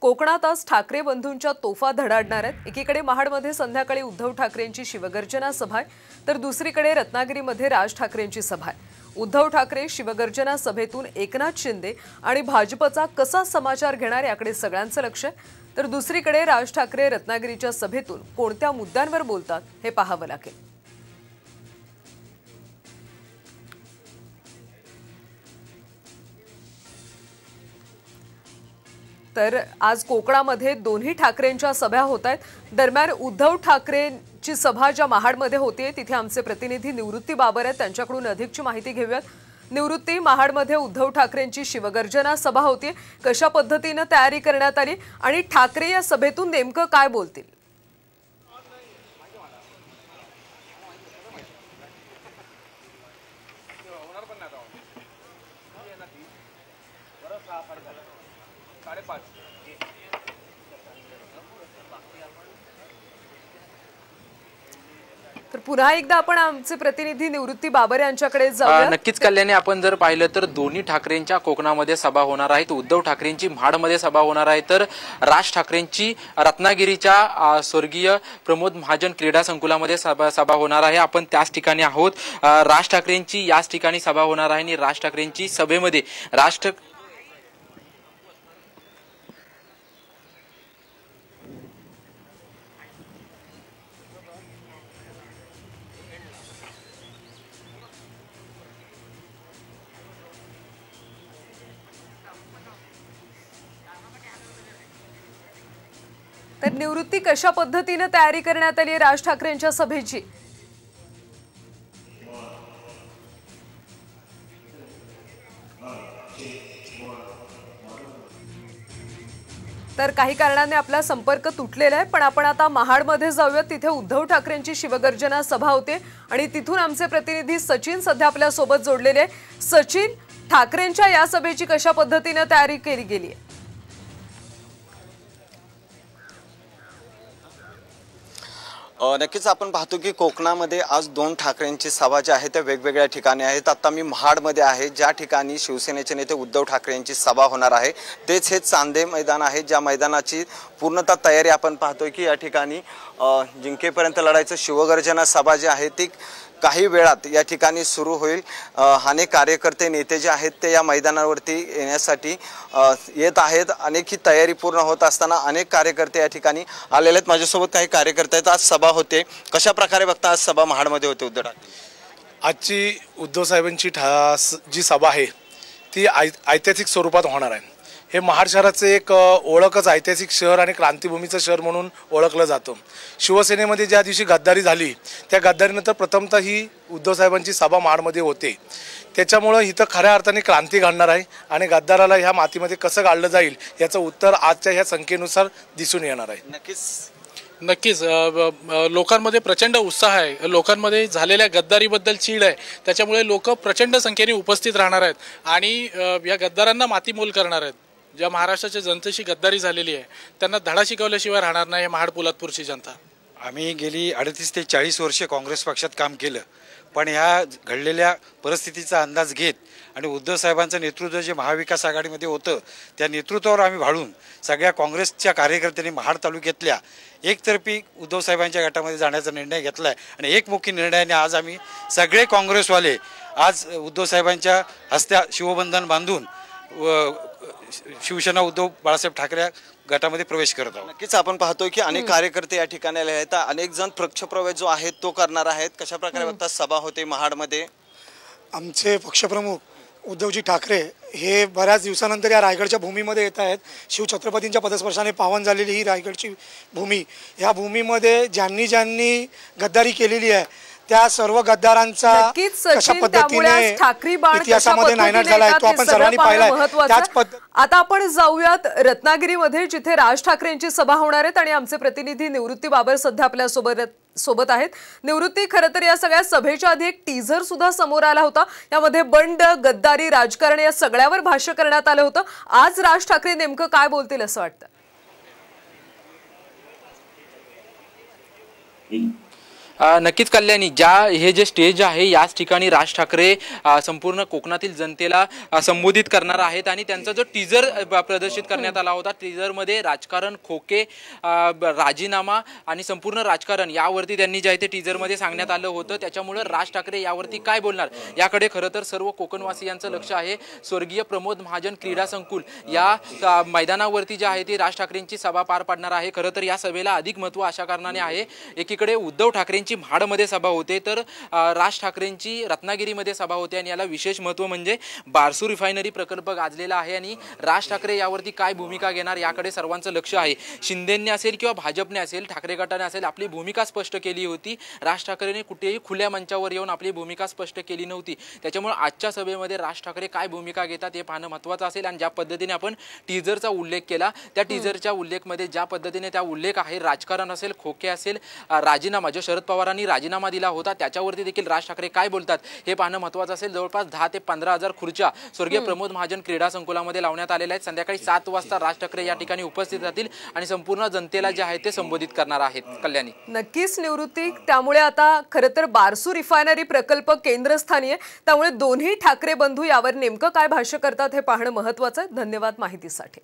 कोकणात आज ठाकरे बंधूंच्या तोफा धडाडणार आहेत एकीकडे महाडमध्ये संध्याकाळी उद्धव ठाकरेंची शिवगर्जना सभा आहे तर दुसरीकडे रत्नागिरीमध्ये राज ठाकरेंची सभा आहे उद्धव ठाकरे शिवगर्जना सभेतून एकनाथ शिंदे आणि भाजपचा कसा समाचार घेणार याकडे सगळ्यांचं लक्ष आहे तर दुसरीकडे राज ठाकरे रत्नागिरीच्या सभेतून कोणत्या मुद्द्यांवर बोलतात हे पाहावं लागेल तर आज कोकणामध्ये दोन्ही ठाकरेंच्या सभा होत आहेत दरम्यान उद्धव ठाकरेंची सभा ज्या महाडमध्ये होतीये तिथे आमचे प्रतिनिधी निवृत्ती बाबर आहेत त्यांच्याकडून अधिकची माहिती घेऊयात निवृत्ती महाडमध्ये उद्धव ठाकरेंची शिवगर्जना सभा होती कशा पद्धतीनं तयारी करण्यात आली आणि ठाकरे या सभेतून नेमकं काय बोलतील तर पुन्हा एकदा आपण आमचे प्रतिनिधी निवृत्ती बाबर यांच्याकडे जा नक्कीच कल्याणी आपण जर पाहिलं तर दोन्ही ठाकरेंच्या कोकणामध्ये सभा होणार आहेत उद्धव ठाकरेंची म्हाडमध्ये सभा होणार आहे तर राज ठाकरेंची रत्नागिरीच्या स्वर्गीय प्रमोद महाजन क्रीडा संकुलामध्ये सभा सभा होणार आहे आपण त्याच ठिकाणी आहोत राज ठाकरेंची याच ठिकाणी सभा होणार आहे आणि राज ठाकरेंची सभेमध्ये राज तर निवृत्ती कशा पद्धतीनं तयारी करण्यात आली आहे राज ठाकरेंच्या सभेची तर काही कारणाने आपला संपर्क तुटलेला आहे पण आपण आता महाडमध्ये जाऊयात तिथे उद्धव ठाकरेंची शिवगर्जना सभा होते आणि तिथून आमचे प्रतिनिधी सचिन सध्या आपल्यासोबत जोडलेले सचिन ठाकरेंच्या या सभेची कशा पद्धतीनं तयारी केली गेली आहे नक्कीच आपण पाहतो की कोकणामध्ये आज दोन ठाकरेंची सभा ज्या आहे त्या वेगवेगळ्या ठिकाणी आहेत आत्ता मी महाडमध्ये आहे ज्या ठिकाणी शिवसेनेचे नेते उद्धव ठाकरे यांची सभा होणार आहे तेच हे चांदे मैदान आहे ज्या मैदानाची पूर्णतः तयारी आपण पाहतोय की या ठिकाणी जिंकेपर्यंत लढायचं शिवगर्जना सभा जी आहे ती काही वेळात या ठिकाणी सुरू होईल अनेक कार्यकर्ते नेते जे आहेत ते या मैदानावरती येण्यासाठी येत आहेत अनेक ही तयारी पूर्ण होत असताना अनेक कार्यकर्ते या ठिकाणी आलेले आहेत माझ्यासोबत काही कार्यकर्ते आहेत आज सभा होते कशा प्रकारे बघता आज सभा महाडमध्ये होते उद्धव आजची उद्धव साहेबांची ठा जी सभा आहे ती ऐतिहासिक स्वरूपात होणार आहे हे महाड एक ओळखच ऐतिहासिक शहर आणि क्रांतीभूमीचं शहर म्हणून ओळखलं जातं शिवसेनेमध्ये ज्या दिवशी गद्दारी झाली त्या गद्दारीनंतर प्रथमतः ही उद्धवसाहेबांची सभा महाडमध्ये होते त्याच्यामुळं इथं खऱ्या अर्थाने क्रांती घडणार आहे आणि गद्दाराला ह्या मातीमध्ये कसं काढलं जाईल याचं उत्तर आजच्या ह्या संख्येनुसार दिसून येणार आहे नक्कीच नक्कीच लोकांमध्ये प्रचंड उत्साह आहे लोकांमध्ये झालेल्या गद्दारीबद्दल चीड आहे त्याच्यामुळे लोक प्रचंड संख्येने उपस्थित राहणार आहेत आणि या गद्दारांना मातीमोल करणार आहेत ज्या महाराष्ट्राच्या जनतेशी गद्दारी झालेली आहे त्यांना धडा शिकवल्याशिवाय राहणार नाही महाड पोलादपूरची जनता आम्ही गेली अडतीस ते चाळीस वर्षे काँग्रेस पक्षात काम केलं पण ह्या घडलेल्या परिस्थितीचा अंदाज घेत आणि उद्धव साहेबांचं नेतृत्व जे महाविकास आघाडीमध्ये होतं त्या नेतृत्वावर आम्ही भाळून सगळ्या काँग्रेसच्या कार्यकर्त्यांनी महाड तालुक्यातल्या एकतर्फी उद्धव साहेबांच्या गटामध्ये जाण्याचा निर्णय घेतला आहे आणि एकमुखी निर्णयाने आज आम्ही सगळे काँग्रेसवाले आज उद्धव साहेबांच्या हस्त्या शिवबंधन बांधून शिवसेना उद्धव बाळासाहेब ठाकरे गटामध्ये प्रवेश करत आहोत नक्कीच आपण पाहतोय की अनेक कार्यकर्ते या ठिकाणी आले आहेत अनेक जण पक्षप्रवेश जो आहे तो करणार आहेत कशा प्रकारे आता सभा होते महाडमध्ये आमचे पक्षप्रमुख उद्धवजी ठाकरे हे बऱ्याच दिवसानंतर या रायगडच्या भूमीमध्ये येत आहेत शिवछत्रपतींच्या पदस्पर्शाने पावन झालेली ही रायगडची भूमी या भूमीमध्ये ज्यांनी ज्यांनी गद्दारी केलेली आहे त्या सर्व गद्दारांचा कशा पद्धतीने इतिहासामध्ये नायनाट झाला तो आपण सर्वांनी पाहिला त्याच पद्धती आता आपण जाऊयात रत्नागिरीमध्ये जिथे राज ठाकरेंची सभा होणार आहेत आणि आमचे प्रतिनिधी निवृत्ती बाबर सध्या आपल्या सोबत सोबत आहेत निवृत्ती खरं तर या सगळ्या सभेच्या आधी एक टीझर सुद्धा समोर आला होता यामध्ये बंड गद्दारी राजकारण या सगळ्यावर भाष्य करण्यात आलं होतं आज राज ठाकरे नेमकं काय बोलतील असं वाटतं नक्कीच कल्याणी ज्या हे जे स्टेज आहे याच ठिकाणी राज ठाकरे संपूर्ण कोकणातील जनतेला संबोधित करणार आहेत आणि त्यांचा जो टीजर प्रदर्शित करण्यात आला होता टीजरमध्ये राजकारण खोके राजीनामा आणि संपूर्ण राजकारण यावरती त्यांनी जे आहे ते टीजरमध्ये सांगण्यात आलं होतं त्याच्यामुळं राज ठाकरे यावरती काय बोलणार याकडे खरं तर सर्व कोकणवासियांचं लक्ष आहे स्वर्गीय प्रमोद महाजन क्रीडा संकुल या मैदानावरती जे आहे ती राज ठाकरेंची सभा पार पाडणार आहे खरं तर या सभेला अधिक महत्त्व अशा कारणाने आहे एकीकडे उद्धव ठाकरेंची यांची म्हाडमध्ये सभा होते तर राज ठाकरेंची रत्नागिरीमध्ये सभा होते आणि याला विशेष महत्त्व म्हणजे बारसू रिफायनरी प्रकल्प गाजलेला आहे आणि राज ठाकरे यावरती काय भूमिका घेणार याकडे सर्वांचं लक्ष आहे शिंदेंनी असेल किंवा भाजपने असेल ठाकरे गटाने असेल आपली भूमिका स्पष्ट केली होती राज ठाकरेने कुठेही खुल्या मंचावर येऊन आपली भूमिका स्पष्ट केली नव्हती त्याच्यामुळे आजच्या सभेमध्ये राज ठाकरे काय भूमिका घेतात हे पाहणं महत्त्वाचं असेल आणि ज्या पद्धतीने आपण टीझरचा उल्लेख केला त्या टीझरच्या उल्लेखमध्ये ज्या पद्धतीने त्या उल्लेख आहे राजकारण असेल खोके असेल राजीनामा जो शरद पवार पवारांनी राजीनामा दिला होता त्याच्यावरती देखील राज ठाकरे काय बोलतात हे पाहणं महत्वाचं असेल जवळपास दहा ते पंधरा हजार खुर्च्या स्वर्गीय प्रमोद महाजन क्रीडा संकुलामध्ये लावण्यात आलेल्या आहेत संध्याकाळी सात वाजता राज ठाकरे या ठिकाणी उपस्थित राहतील आणि संपूर्ण जनतेला जे आहे ते संबोधित करणार आहेत कल्याणी नक्कीच निवृत्ती त्यामुळे आता खरं तर बारसू रिफायनरी प्रकल्प केंद्रस्थानी आहे त्यामुळे दोन्ही ठाकरे बंधू यावर नेमकं काय भाष्य करतात हे पाहणं महत्वाचं आहे धन्यवाद माहितीसाठी